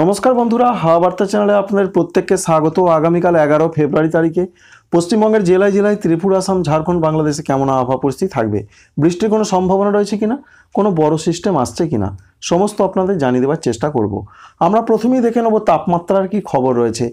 নমস্কার বন্ধুরা হাওয়া বার্তা চ্যানেলে আপনাদের প্রত্যেককে স্বাগত আগামীকাল এগারো ফেব্রুয়ারি তারিখে পশ্চিমবঙ্গের জেলায় জেলায় ত্রিপুরা আসাম ঝাড়খণ্ড বাংলাদেশে কেমন আবহাওয়া পরিস্থিতি থাকবে বৃষ্টির কোনো সম্ভাবনা রয়েছে কিনা কোনো বড় সিস্টেম আসছে কিনা সমস্ত আপনাদের জানিয়ে দেওয়ার চেষ্টা করব। আমরা প্রথমেই দেখে নেব তাপমাত্রার কি খবর রয়েছে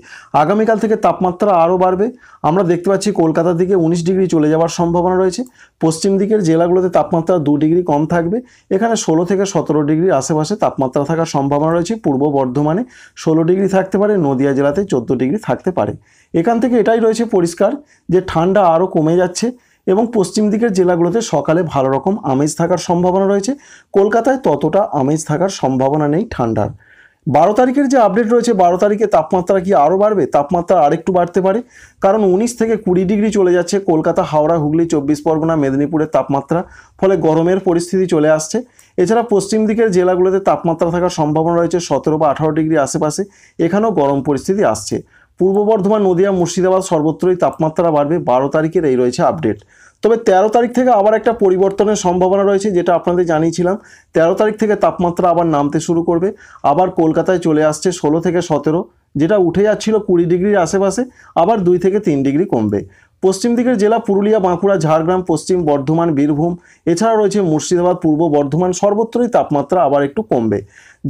আগামীকাল থেকে তাপমাত্রা আরও বাড়বে আমরা দেখতে পাচ্ছি কলকাতার দিকে উনিশ ডিগ্রি চলে যাওয়ার সম্ভাবনা রয়েছে পশ্চিম দিকের জেলাগুলোতে তাপমাত্রা দু ডিগ্রি কম থাকবে এখানে ষোলো থেকে সতেরো ডিগ্রি আশেপাশে তাপমাত্রা থাকার সম্ভাবনা রয়েছে পূর্ব বর্ধমানে ষোলো ডিগ্রি থাকতে পারে নদিয়া জেলাতে চোদ্দো ডিগ্রি থাকতে পারে এখান থেকে এটাই রয়েছে পরিষ্কার ঠান্ডার যে ঠান্ডা আরও কমে যাচ্ছে এবং পশ্চিম দিকের জেলাগুলোতে সকালে ভালো রকম আমেজ থাকার সম্ভাবনা রয়েছে কলকাতায় ততটা আমেজ থাকার সম্ভাবনা নেই ঠান্ডার বারো তারিখের যে আপডেট রয়েছে বারো তারিখে তাপমাত্রা কি আরও বাড়বে তাপমাত্রা আরেকটু বাড়তে পারে কারণ উনিশ থেকে কুড়ি ডিগ্রি চলে যাচ্ছে কলকাতা হাওড়া হুগলি চব্বিশ পরগনা মেদিনীপুরের তাপমাত্রা ফলে গরমের পরিস্থিতি চলে আসছে এছাড়া পশ্চিম দিকের জেলাগুলোতে তাপমাত্রা থাকার সম্ভাবনা রয়েছে সতেরো বা আঠারো ডিগ্রি আশেপাশে এখানেও গরম পরিস্থিতি আসছে পূর্ব বর্ধমান নদিয়া মুর্শিদাবাদ সর্বত্রই তাপমাত্রা বাড়বে বারো তারিখের এই রয়েছে আপডেট তবে ১৩ তারিখ থেকে আবার একটা পরিবর্তনের সম্ভাবনা রয়েছে যেটা আপনাদের জানিয়েছিলাম ১৩ তারিখ থেকে তাপমাত্রা আবার নামতে শুরু করবে আবার কলকাতায় চলে আসছে ষোলো থেকে সতেরো যেটা উঠে যাচ্ছিল কুড়ি ডিগ্রির আশেপাশে আবার দুই থেকে তিন ডিগ্রি কমবে পশ্চিম দিকের জেলা পুরুলিয়া বাঁকুড়া ঝাড়গ্রাম পশ্চিম বর্ধমান বীরভূম এছাড়া রয়েছে মুর্শিদাবাদ পূর্ব বর্ধমান সর্বত্রই তাপমাত্রা আবার একটু কমবে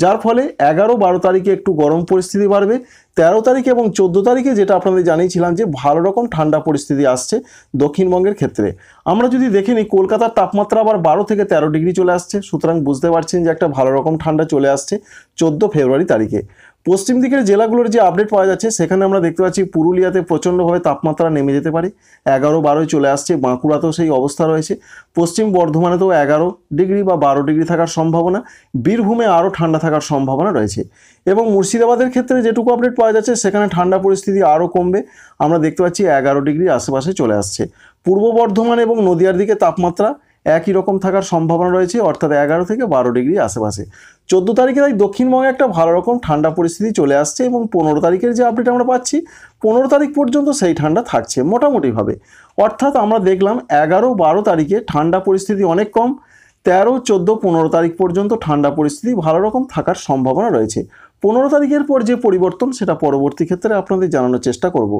যার ফলে এগারো বারো তারিখে একটু গরম পরিস্থিতি বাড়বে তেরো তারিখ এবং চোদ্দো তারিখে যেটা আপনাদের জানিয়েছিলাম যে ভালো রকম ঠান্ডা পরিস্থিতি আসছে দক্ষিণবঙ্গের ক্ষেত্রে আমরা যদি দেখে নিই কলকাতার তাপমাত্রা আবার বারো থেকে তেরো ডিগ্রি চলে আসছে সুতরাং বুঝতে পারছেন যে একটা ভালো রকম ঠান্ডা চলে আসছে চোদ্দো ফেব্রুয়ারি তারিখে পশ্চিম দিকের জেলাগুলোর যে আপডেট পাওয়া যাচ্ছে সেখানে আমরা দেখতে পাচ্ছি পুরুলিয়াতে প্রচণ্ডভাবে তাপমাত্রা নেমে যেতে পারে এগারো বারোয় চলে আসছে বাঁকুড়াতেও সেই অবস্থা রয়েছে পশ্চিম বর্ধমানেতেও এগারো ডিগ্রি বা বারো ডিগ্রি থাকার সম্ভাবনা বীরভূমে আরও ঠান্ডা থাকার সম্ভাবনা রয়েছে এবং মুর্শিদাবাদের ক্ষেত্রে যেটুকু আপডেট পাওয়া যাচ্ছে সেখানে ঠান্ডা পরিস্থিতি আরও কমবে আমরা দেখতে পাচ্ছি এগারো ডিগ্রি আশেপাশে চলে আসছে পূর্ব বর্ধমান এবং নদিয়ার দিকে তাপমাত্রা একই রকম থাকার সম্ভাবনা রয়েছে অর্থাৎ এগারো থেকে বারো ডিগ্রি আশেপাশে চোদ্দো তারিখে তাই দক্ষিণবঙ্গে একটা ভালো রকম ঠান্ডা পরিস্থিতি চলে আসছে এবং পনেরো তারিখের যে আপডেট আমরা পাচ্ছি পনেরো তারিখ পর্যন্ত সেই ঠান্ডা থাকছে মোটামুটিভাবে অর্থাৎ আমরা দেখলাম এগারো বারো তারিখে ঠান্ডা পরিস্থিতি অনেক কম তেরো চোদ্দো পনেরো তারিখ পর্যন্ত ঠান্ডা পরিস্থিতি ভালো রকম থাকার সম্ভাবনা রয়েছে পনেরো তারিখের পর যে পরিবর্তন সেটা পরবর্তী ক্ষেত্রে আপনাদের জানানোর চেষ্টা করব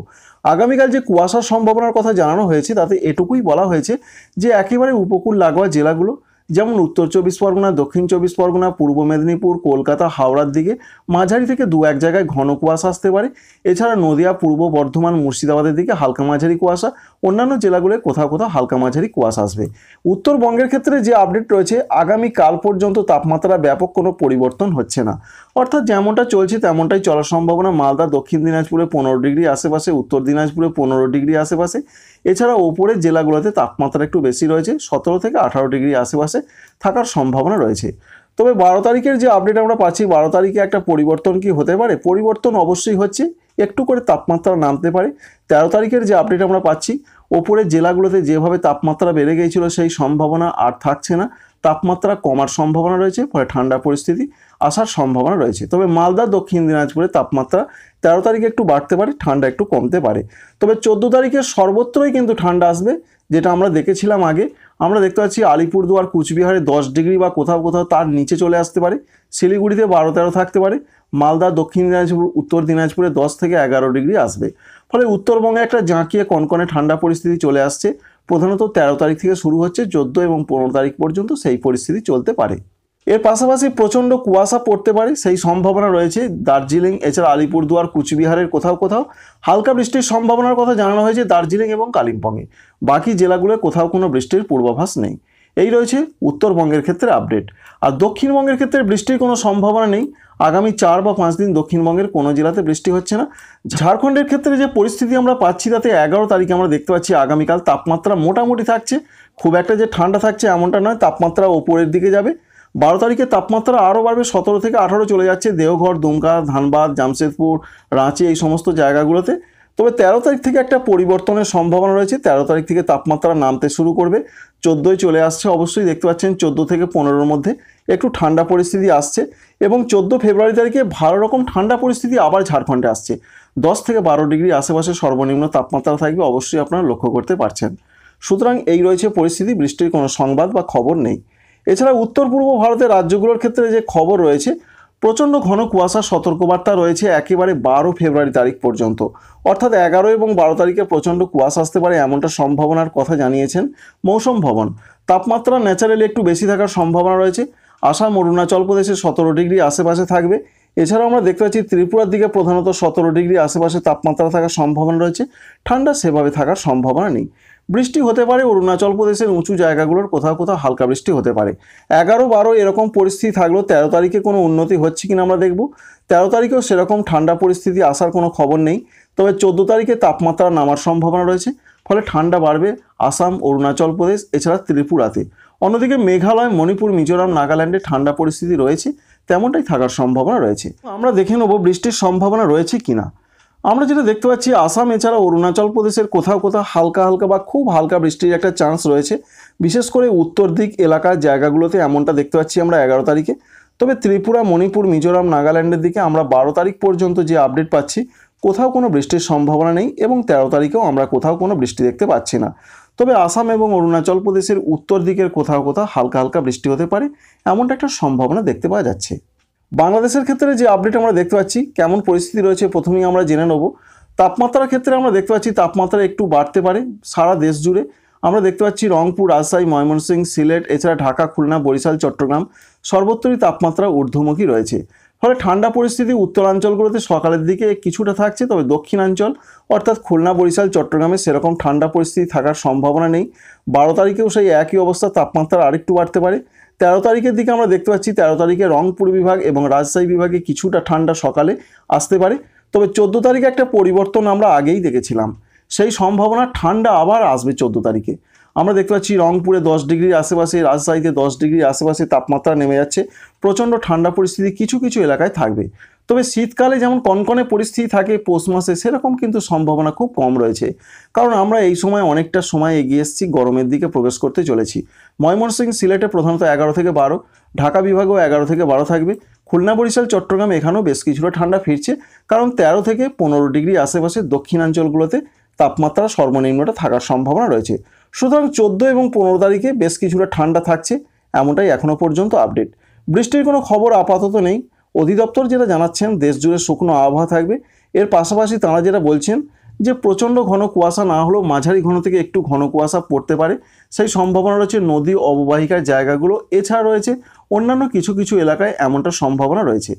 আগামীকাল যে কুয়াশার সম্ভাবনার কথা জানানো হয়েছে তাতে এটুকুই বলা হয়েছে যে একেবারে উপকূল লাগোয়া জেলাগুলো যেমন উত্তর চব্বিশ পরগনা দক্ষিণ চব্বিশ পরগনা পূর্ব মেদিনীপুর কলকাতা হাওড়ার দিকে মাঝারি থেকে দু এক জায়গায় ঘন কুয়াশা আসতে পারে এছাড়া নদিয়া পূর্ব বর্ধমান মুর্শিদাবাদের দিকে হালকা মাঝারি কুয়াশা অন্যান্য জেলাগুলোয় কোথাও কোথাও হালকা মাঝারি কুয়াশ আসবে উত্তরবঙ্গের ক্ষেত্রে যে আপডেট রয়েছে আগামী কাল পর্যন্ত তাপমাত্রা ব্যাপক কোনো পরিবর্তন হচ্ছে না অর্থাৎ যেমনটা চলছে তেমনটাই চলার সম্ভাবনা মালদা দক্ষিণ দিনাজপুরে পনেরো ডিগ্রি আশেপাশে উত্তর দিনাজপুরে পনেরো ডিগ্রি আশেপাশে এছাড়া ওপরের জেলাগুলোতে তাপমাত্রা একটু বেশি রয়েছে সতেরো থেকে আঠারো ডিগ্রি আশেপাশে থাকার সম্ভাবনা রয়েছে তবে বারো তারিখের যে আপডেট আমরা পাচ্ছি বারো তারিখে একটা পরিবর্তন কি হতে পারে পরিবর্তন অবশ্যই হচ্ছে একটু করে তাপমাত্রা নামতে পারে তেরো তারিখের যে আপডেট আমরা পাচ্ছি ওপরের জেলাগুলোতে যেভাবে তাপমাত্রা বেড়ে গিয়েছিল সেই সম্ভাবনা আর থাকছে না তাপমাত্রা কমার সম্ভাবনা রয়েছে ফলে ঠান্ডা পরিস্থিতি আসার সম্ভাবনা রয়েছে তবে মালদা দক্ষিণ দিনাজপুরে তাপমাত্রা তেরো তারিখে একটু বাড়তে পারে ঠান্ডা একটু কমতে পারে তবে চোদ্দো তারিখে সর্বত্রই কিন্তু ঠান্ডা আসবে যেটা আমরা দেখেছিলাম আগে আমরা দেখতে পাচ্ছি আলিপুরদুয়ার কুচবিহারে দশ ডিগ্রি বা কোথাও কোথাও তার নিচে চলে আসতে পারে শিলিগুড়িতে বারো তেরো থাকতে পারে মালদা দক্ষিণ দিনাজপুর উত্তর দিনাজপুরে দশ থেকে এগারো ডিগ্রি আসবে ফলে উত্তরবঙ্গে একটা জাঁকিয়ে কনকনে ঠান্ডা পরিস্থিতি চলে আসছে প্রধানত তেরো তারিখ থেকে শুরু হচ্ছে চোদ্দো এবং পনেরো তারিখ পর্যন্ত সেই পরিস্থিতি চলতে পারে এর পাশাপাশি প্রচণ্ড কুয়াশা পড়তে পারে সেই সম্ভাবনা রয়েছে দার্জিলিং এছাড়া আলিপুরদুয়ার কুচবিহারের কোথাও কোথাও হালকা বৃষ্টির সম্ভাবনার কথা জানানো হয়েছে দার্জিলিং এবং কালিম্পংয়ে বাকি জেলাগুলোর কোথাও কোনো বৃষ্টির পূর্বাভাস নেই এই রয়েছে উত্তরবঙ্গের ক্ষেত্রে আপডেট আর দক্ষিণবঙ্গের ক্ষেত্রে বৃষ্টির কোনো সম্ভাবনা নেই আগামী চার বা পাঁচ দিন দক্ষিণবঙ্গের কোনো জেলাতে বৃষ্টি হচ্ছে না ঝাড়খণ্ডের ক্ষেত্রে যে পরিস্থিতি আমরা পাচ্ছি তাতে এগারো তারিখে আমরা দেখতে পাচ্ছি আগামীকাল তাপমাত্রা মোটামুটি থাকছে খুব একটা যে ঠান্ডা থাকছে এমনটা নয় তাপমাত্রা ওপরের দিকে যাবে বারো তারিখে তাপমাত্রা আরও বাড়বে সতেরো থেকে আঠারো চলে যাচ্ছে দেওঘর দুমকা ধানবাদ জামশেদপুর রাঁচি এই সমস্ত জায়গাগুলোতে তবে তেরো তারিখ থেকে একটা পরিবর্তনের সম্ভাবনা রয়েছে তেরো তারিখ থেকে তাপমাত্রা নামতে শুরু করবে চোদ্দোই চলে আসছে অবশ্যই দেখতে পাচ্ছেন চোদ্দো থেকে পনেরোর মধ্যে একটু ঠান্ডা পরিস্থিতি আসছে এবং চোদ্দো ফেব্রুয়ারি তারিখে ভালো রকম ঠান্ডা পরিস্থিতি আবার ঝাড়খণ্ডে আসছে দশ থেকে বারো ডিগ্রি আশেপাশে সর্বনিম্ন তাপমাত্রা থাকবে অবশ্যই আপনারা লক্ষ্য করতে পারছেন সুতরাং এই রয়েছে পরিস্থিতি বৃষ্টির কোনো সংবাদ বা খবর নেই এছাড়া উত্তর পূর্ব ভারতের রাজ্যগুলোর ক্ষেত্রে যে খবর রয়েছে প্রচণ্ড ঘন কুয়াশার সতর্কবার্তা রয়েছে একেবারে বারো ফেব্রুয়ারি তারিখ পর্যন্ত অর্থাৎ এগারো এবং বারো তারিখে প্রচণ্ড কুয়াশা আসতে পারে এমনটা সম্ভাবনার কথা জানিয়েছেন মৌসুম ভবন তাপমাত্রা ন্যাচারালি একটু বেশি থাকার সম্ভাবনা রয়েছে আসাম অরুণাচল প্রদেশে সতেরো ডিগ্রি আশেপাশে থাকবে এছাড়াও আমরা দেখতে পাচ্ছি ত্রিপুরার দিকে প্রধানত সতেরো ডিগ্রি আশেপাশে তাপমাত্রা থাকার সম্ভাবনা রয়েছে ঠান্ডা সেভাবে থাকার সম্ভাবনা নেই বৃষ্টি হতে পারে অরুণাচল প্রদেশের উঁচু জায়গাগুলোর কোথাও কোথাও হালকা বৃষ্টি হতে পারে এগারো বারো এরকম পরিস্থিতি থাকলেও তেরো তারিখে কোনো উন্নতি হচ্ছে কিনা আমরা দেখব তেরো তারিখেও সেরকম ঠান্ডা পরিস্থিতি আসার কোনো খবর নেই তবে চোদ্দো তারিখে তাপমাত্রা নামার সম্ভাবনা রয়েছে ফলে ঠান্ডা বাড়বে আসাম অরুণাচল প্রদেশ এছাড়া ত্রিপুরাতে অন্যদিকে মেঘালয় মণিপুর মিজোরাম নাগাল্যান্ডে ঠান্ডা পরিস্থিতি রয়েছে তেমনটাই থাকার সম্ভাবনা রয়েছে আমরা দেখে নেব বৃষ্টির সম্ভাবনা রয়েছে কিনা আমরা যেটা দেখতে পাচ্ছি আসাম এছাড়া অরুণাচল প্রদেশের কোথাও কোথাও হালকা হালকা বা খুব হালকা বৃষ্টির একটা চান্স রয়েছে বিশেষ করে উত্তর দিক এলাকার জায়গাগুলোতে এমনটা দেখতে পাচ্ছি আমরা এগারো তারিখে তবে ত্রিপুরা মণিপুর মিজোরাম নাগাল্যান্ডের দিকে আমরা বারো তারিখ পর্যন্ত যে আপডেট পাচ্ছি কোথাও কোনো বৃষ্টির সম্ভাবনা নেই এবং তেরো তারিখেও আমরা কোথাও কোনো বৃষ্টি দেখতে পাচ্ছি না তবে আসাম এবং অরুণাচল প্রদেশের উত্তর দিকের কোথাও কোথাও হালকা হালকা বৃষ্টি হতে পারে এমনটা একটা সম্ভাবনা দেখতে পাওয়া যাচ্ছে বাংলাদেশের ক্ষেত্রে যে আপডেট আমরা দেখতে পাচ্ছি কেমন পরিস্থিতি রয়েছে প্রথমেই আমরা জেনে নেব তাপমাত্রার ক্ষেত্রে আমরা দেখতে পাচ্ছি তাপমাত্রা একটু বাড়তে পারে সারা দেশ জুড়ে আমরা দেখতে পাচ্ছি রংপুর রাজশাহী ময়মনসিংহ সিলেট এছাড়া ঢাকা খুলনা বরিশাল চট্টগ্রাম সর্বত্রই তাপমাত্রা ঊর্ধ্বমুখী রয়েছে ফলে ঠান্ডা পরিস্থিতি উত্তরাঞ্চলগুলোতে সকালের দিকে কিছুটা থাকছে তবে দক্ষিণাঞ্চল অর্থাৎ খুলনা বরিশাল চট্টগ্রামে সেরকম ঠান্ডা পরিস্থিতি থাকার সম্ভাবনা নেই বারো তারিখেও সেই একই অবস্থা তাপমাত্রা আরেকটু বাড়তে পারে তেরো তারিখের দিকে আমরা দেখতে পাচ্ছি তেরো তারিখে রংপুর বিভাগ এবং রাজশাহী বিভাগে কিছুটা ঠান্ডা সকালে আসতে পারে তবে চোদ্দো তারিখে একটা পরিবর্তন আমরা আগেই দেখেছিলাম সেই সম্ভাবনা ঠান্ডা আবার আসবে চোদ্দো তারিখে আমরা দেখতে পাচ্ছি রংপুরে দশ ডিগ্রির আশেপাশে রাজশাহীতে দশ ডিগ্রির আশেপাশে তাপমাত্রা নেমে যাচ্ছে প্রচণ্ড ঠান্ডা পরিস্থিতি কিছু কিছু এলাকায় থাকবে তবে শীতকালে যেমন কনকনে পরিস্থিতি থাকে পৌষ মাসে সেরকম কিন্তু সম্ভাবনা খুব কম রয়েছে কারণ আমরা এই সময় অনেকটা সময় এগিয়ে এসেছি গরমের দিকে প্রবেশ করতে চলেছি ময়মনসিংহ সিলেটে প্রধানত এগারো থেকে বারো ঢাকা বিভাগেও এগারো থেকে বারো থাকবে খুলনা বরিশাল চট্টগ্রাম এখানেও বেশ কিছুটা ঠান্ডা ফিরছে কারণ তেরো থেকে পনেরো ডিগ্রি আশেপাশে দক্ষিণাঞ্চলগুলোতে তাপমাত্রা সর্বনিম্নটা থাকার সম্ভাবনা রয়েছে সুতরাং চোদ্দো এবং পনেরো তারিখে বেশ কিছুটা ঠান্ডা থাকছে এমনটাই এখনও পর্যন্ত আপডেট বৃষ্টির কোনো খবর আপাতত নেই অধিদপ্তর যেটা জানাচ্ছেন দেশ জুড়ে শুকনো আবহাওয়া থাকবে এর পাশাপাশি তাঁরা যেটা বলছেন যে প্রচণ্ড ঘন কুয়াশা না হলেও মাঝারি ঘন থেকে একটু ঘন কুয়াশা পড়তে পারে সেই সম্ভাবনা রয়েছে নদী অববাহিকার জায়গাগুলো এছাড়া রয়েছে অন্যান্য কিছু কিছু এলাকায় এমনটা সম্ভাবনা রয়েছে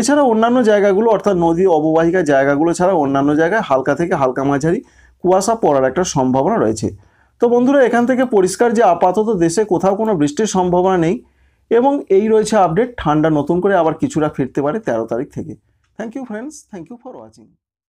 এছাড়া অন্যান্য জায়গাগুলো অর্থাৎ নদী অববাহিকার জায়গাগুলো ছাড়া অন্যান্য জায়গায় হালকা থেকে হালকা মাঝারি কুয়াশা পড়ার একটা সম্ভাবনা রয়েছে তো বন্ধুরা এখান থেকে পরিষ্কার যে আপাতত দেশে কোথাও কোনো বৃষ্টির সম্ভাবনা নেই এবং এই রয়েছে আপডেট ঠান্ডা নতুন করে আবার কিছুটা ফিরতে পারে তেরো তারিখ থেকে thank you friends thank you for watching